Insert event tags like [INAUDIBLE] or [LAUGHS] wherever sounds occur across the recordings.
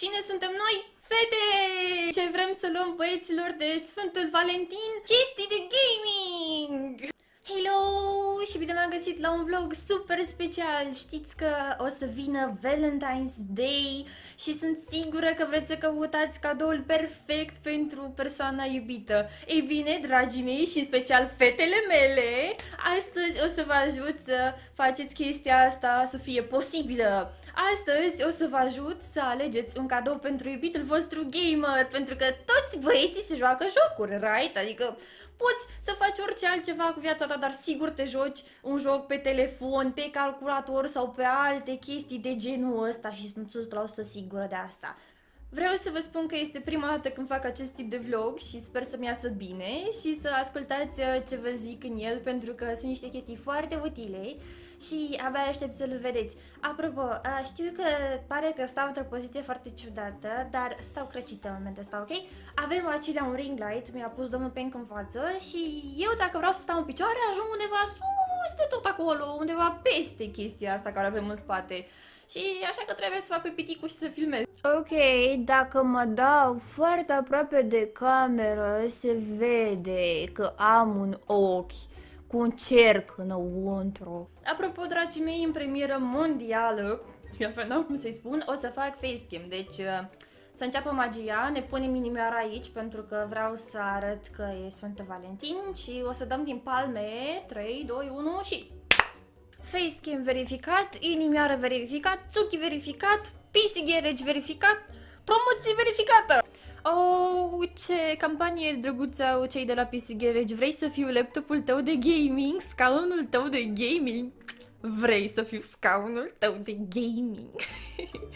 Cine suntem noi? Fete! Ce vrem să luăm băieților de Sfântul Valentin? Chestii de gaming! Hello! Și bine m-am găsit la un vlog super special! Știți că o să vină Valentine's Day și sunt sigură că vreți să căutați cadoul perfect pentru persoana iubită. Ei bine, dragii mei și în special fetele mele, astăzi o să vă ajut să faceți chestia asta să fie posibilă. Astăzi o să vă ajut să alegeți un cadou pentru iubitul vostru gamer, pentru că toți băieții se joacă jocuri, right? Adică poți să faci orice altceva cu viața ta, dar sigur te joci un joc pe telefon, pe calculator sau pe alte chestii de genul ăsta și sunt 100% sigură de asta. Vreau să vă spun că este prima dată când fac acest tip de vlog și sper să-mi iasă bine și să ascultați uh, ce vă zic în el pentru că sunt niște chestii foarte utile și abia aștept să-l vedeți. Apropo, știu că pare că stau într-o poziție foarte ciudată, dar stau crăcită în momentul ăsta, ok? Avem acelea un ring light, mi-a pus domnul Penc în față și eu dacă vreau să stau în picioare ajung undeva sus de tot acolo, undeva peste chestia asta care avem în spate. Și așa că trebuie să fac pe piticul și să filmez. Ok, dacă mă dau foarte aproape de cameră, se vede că am un ochi cu un cerc înăuntru. Apropo, dragii mei, în premieră mondială, eu n cum să-i spun, o să fac face game, Deci, uh, să înceapă magia, ne punem inimioara aici pentru că vreau să arăt că e Sfântul Valentin și o să dăm din palme 3, 2, 1 și... Face game verificat, inimioară verificat, Tsuki verificat, PC Garage verificat, promoție verificată! Oh, ce campanie drăguță au cei de la PC Garage. Vrei să fiu laptopul tău de gaming? Scaunul tău de gaming? Vrei să fiu scaunul tău de gaming? [LAUGHS]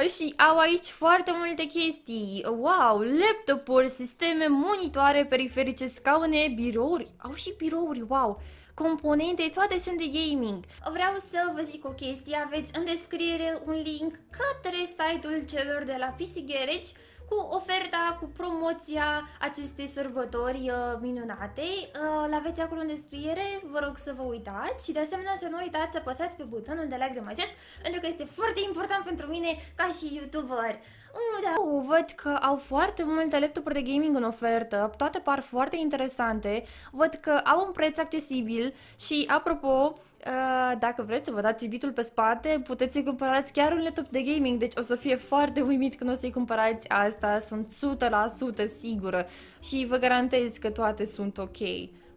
Uh, și au aici foarte multe chestii. Wow, laptopuri, sisteme, monitoare, periferice, scaune, birouri. Au și birouri, wow. Componente, toate sunt de gaming. Vreau să vă zic o chestie, aveți în descriere un link către site-ul celor de la PC Garage cu oferta, cu promoția acestei sărbători uh, minunate. Uh, La veți acolo în descriere, vă rog să vă uitați și de asemenea să nu uitați să apăsați pe butonul de like de acest pentru că este foarte important pentru mine ca și youtuber. Mm, da. Eu văd că au foarte multe laptopuri de gaming în ofertă, toate par foarte interesante, văd că au un preț accesibil și, apropo, uh, dacă vreți să vă dați bitul pe spate, puteți să cumpărați chiar un laptop de gaming, deci o să fie foarte uimit când o să-i cumpărați asta, sunt 100% sigură și vă garantez că toate sunt ok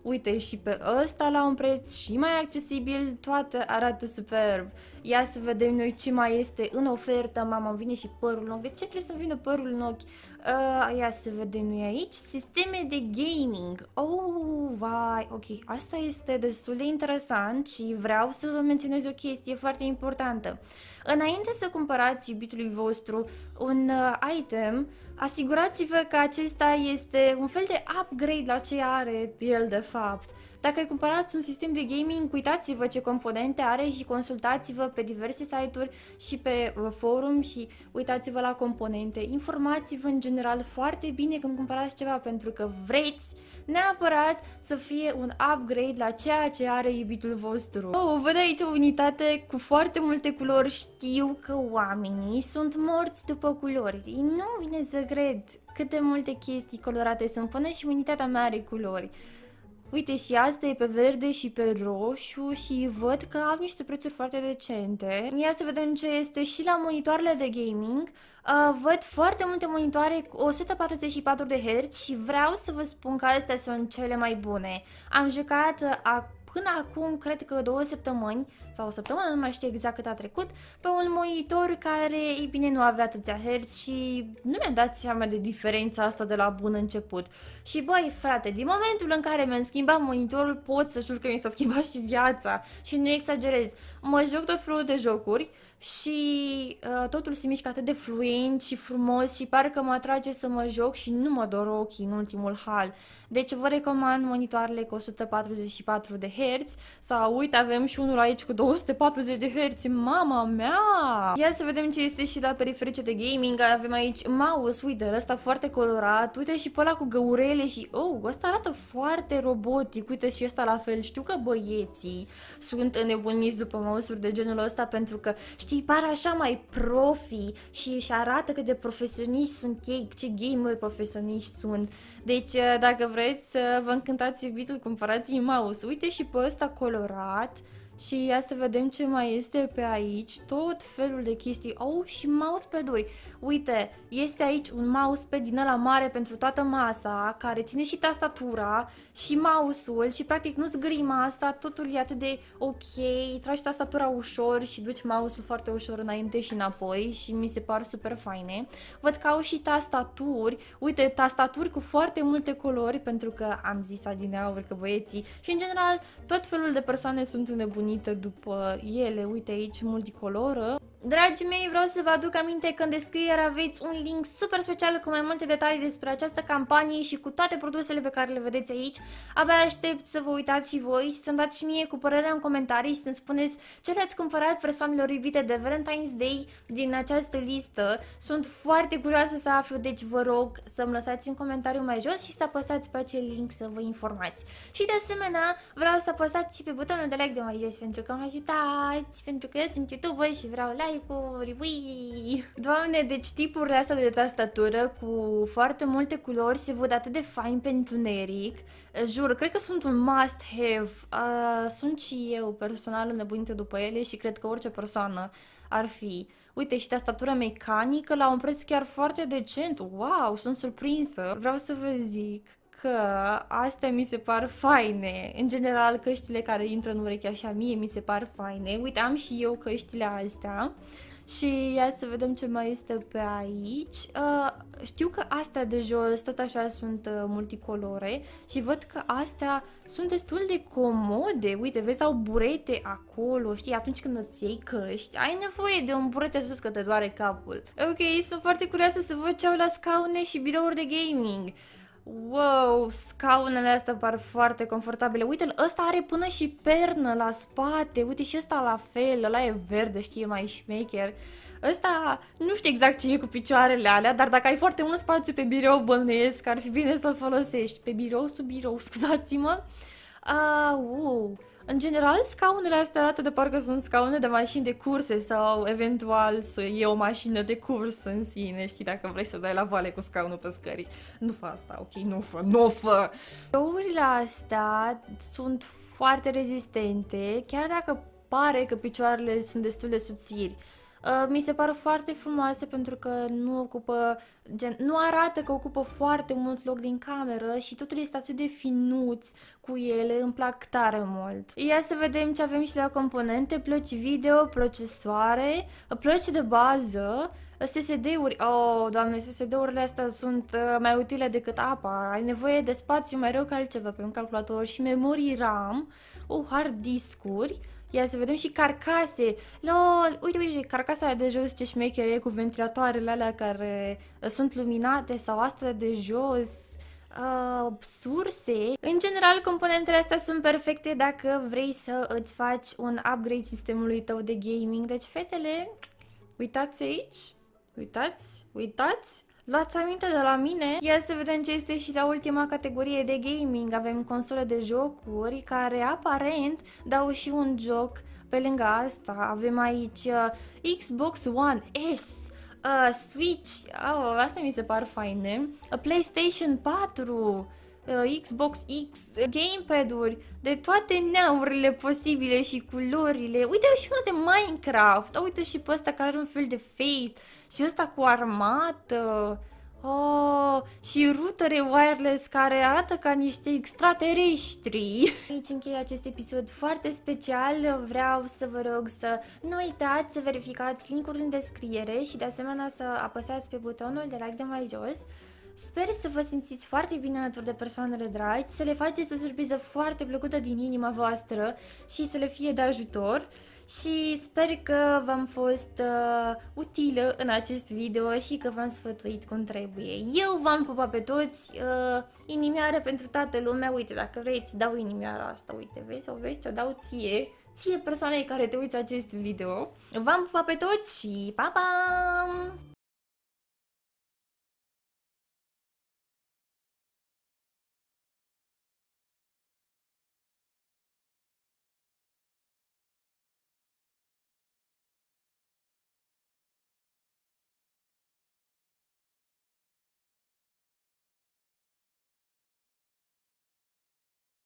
uite și pe ăsta la un preț și mai accesibil, toate arată superb. Ia să vedem noi ce mai este în ofertă, mama, vine și părul în ochi. De ce trebuie să vină părul în ochi? Uh, ia să vedem noi aici. Sisteme de gaming. Oh, vai, ok. Asta este destul de interesant și vreau să vă menționez o chestie foarte importantă. Înainte să cumpărați iubitului vostru un uh, item, asigurați-vă că acesta este un fel de upgrade la ce are el de fapt. Dacă cumpărați un sistem de gaming, uitați-vă ce componente are și consultați-vă pe diverse site-uri și pe uh, forum și uitați-vă la componente. Informați-vă în general foarte bine când cumpărați ceva pentru că vreți neapărat să fie un upgrade la ceea ce are iubitul vostru. Oh, văd aici o unitate cu foarte multe culori. Știu că oamenii sunt morți după culori. Nu vine să cred cât de multe chestii colorate sunt. Până și unitatea mea are culori. Uite și asta e pe verde și pe roșu și văd că au niște prețuri foarte decente. Ia să vedem ce este și la monitoarele de gaming. Uh, văd foarte multe monitoare cu 144 de Hz și vreau să vă spun că astea sunt cele mai bune. Am jucat uh, până acum, cred că două săptămâni sau o săptămână, nu mai știu exact cât a trecut, pe un monitor care, ei bine, nu avea atâția Hz și nu mi-a dat seama de diferența asta de la bun început. Și băi, frate, din momentul în care mi-am schimbat monitorul, pot să jur că mi s-a schimbat și viața și nu exagerez. Mă joc tot felul de jocuri, și uh, totul se mișcă atât de fluent și frumos și pare că mă atrage să mă joc și nu mă dor ochii în ultimul hal. Deci vă recomand monitoarele cu 144 de Hz sau uite avem și unul aici cu 240 de Hz, mama mea! Ia să vedem ce este și la periferice de gaming, avem aici mouse, uite ăsta foarte colorat, uite și pe ăla cu găurele și oh, ăsta arată foarte robotic, uite și ăsta la fel, știu că băieții sunt înnebuniți după mouse-uri de genul ăsta pentru că știi, par așa mai profi și își arată cât de profesioniști sunt ei, ce gamer profesioniști sunt. Deci dacă vreți aveți, să vă încântați iubitul, cumpărați mouse. Uite și pe ăsta colorat. Uh, și ia să vedem ce mai este pe aici. Tot felul de chestii. oh, și mousepad-uri. Uite, este aici un mousepad din ăla mare pentru toată masa, care ține și tastatura și mouse-ul și practic nu zgrima asta, totul e atât de ok, tragi tastatura ușor și duci mouse-ul foarte ușor înainte și înapoi și mi se par super faine. Văd că au și tastaturi, uite, tastaturi cu foarte multe culori pentru că am zis adineauri că băieții și în general tot felul de persoane sunt înnebunite hrănită după ele. Uite aici, multicoloră. Dragii mei, vreau să vă aduc aminte că în descriere aveți un link super special cu mai multe detalii despre această campanie și cu toate produsele pe care le vedeți aici. Abia aștept să vă uitați și voi și să-mi dați și mie cu părerea în comentarii și să-mi spuneți ce le-ați cumpărat persoanelor iubite de Valentine's Day din această listă. Sunt foarte curioasă să aflu, deci vă rog să-mi lăsați un comentariu mai jos și să apăsați pe acel link să vă informați. Și de asemenea, vreau să apăsați și pe butonul de like de mai jos pentru că mă ajutați, pentru că eu sunt YouTuber și vreau like mosaicuri, ui! Doamne, deci tipurile astea de tastatură cu foarte multe culori se văd atât de fain pentru neric. Jur, cred că sunt un must-have. Uh, sunt și eu personal înnebunită după ele și cred că orice persoană ar fi. Uite, și tastatură mecanică la un preț chiar foarte decent. Wow, sunt surprinsă. Vreau să vă zic că astea mi se par faine. În general, căștile care intră în ureche așa mie mi se par faine. Uite, am și eu căștile astea. Și ia să vedem ce mai este pe aici. Uh, știu că astea de jos tot așa sunt uh, multicolore și văd că astea sunt destul de comode. Uite, vezi, au burete acolo, știi, atunci când îți iei căști, ai nevoie de un burete sus că te doare capul. Ok, sunt foarte curioasă să văd ce au la scaune și birouri de gaming. Wow, scaunele astea par foarte confortabile. Uite-l, ăsta are până și pernă la spate. Uite și ăsta la fel, ăla e verde, știi, e mai șmecher. Ăsta, nu știu exact ce e cu picioarele alea, dar dacă ai foarte mult spațiu pe birou, bănuiesc, ar fi bine să-l folosești. Pe birou, sub birou, [LAUGHS] scuzați-mă. Uh, wow, în general, scaunele astea arată de parcă sunt scaune de mașini de curse sau eventual să iei o mașină de curs în sine, știi, dacă vrei să dai la vale cu scaunul pe scări. Nu fa asta, ok? Nu fă, nu fă! Păurile astea sunt foarte rezistente, chiar dacă pare că picioarele sunt destul de subțiri. Uh, mi se par foarte frumoase pentru că nu ocupă, gen, nu arată că ocupă foarte mult loc din cameră și totul este atât de finuț cu ele, îmi plac tare mult. Ia să vedem ce avem și la componente, plăci video, procesoare, uh, plăci de bază, uh, SSD-uri, oh, doamne, SSD-urile astea sunt uh, mai utile decât apa, ai nevoie de spațiu mai rău ca altceva pe un calculator și memorii RAM, o uh, hard uri Ia să vedem și carcase. LOL, uite, uite, carcasa de jos ce șmecher e cu ventilatoarele alea care uh, sunt luminate sau astea de jos. Uh, surse. În general, componentele astea sunt perfecte dacă vrei să îți faci un upgrade sistemului tău de gaming. Deci, fetele, uitați aici, uitați, uitați, Luați aminte de la mine? Ia să vedem ce este și la ultima categorie de gaming. Avem console de jocuri care aparent dau și un joc pe lângă asta. Avem aici uh, Xbox One S, uh, Switch, oh, astea mi se par faine, uh, PlayStation 4, Uh, Xbox X, gamepad-uri, de toate neamurile posibile și culorile. Uite și mă de Minecraft, uite și pe ăsta care are un fel de fate și ăsta cu armată. Oh, și rutere wireless care arată ca niște extraterestri. [LAUGHS] Aici închei acest episod foarte special. Vreau să vă rog să nu uitați să verificați linkul în descriere și de asemenea să apăsați pe butonul de like de mai jos. Sper să vă simțiți foarte bine alături de persoanele dragi, să le faceți o surpriză foarte plăcută din inima voastră și să le fie de ajutor și sper că v-am fost uh, utilă în acest video și că v-am sfătuit cum trebuie. Eu v-am pupat pe toți, uh, inimioară pentru toată lumea, uite dacă vreți, dau inimioara asta, uite vezi, o vezi, o dau ție, ție persoanei care te uiți acest video. V-am pupat pe toți și pa, pa!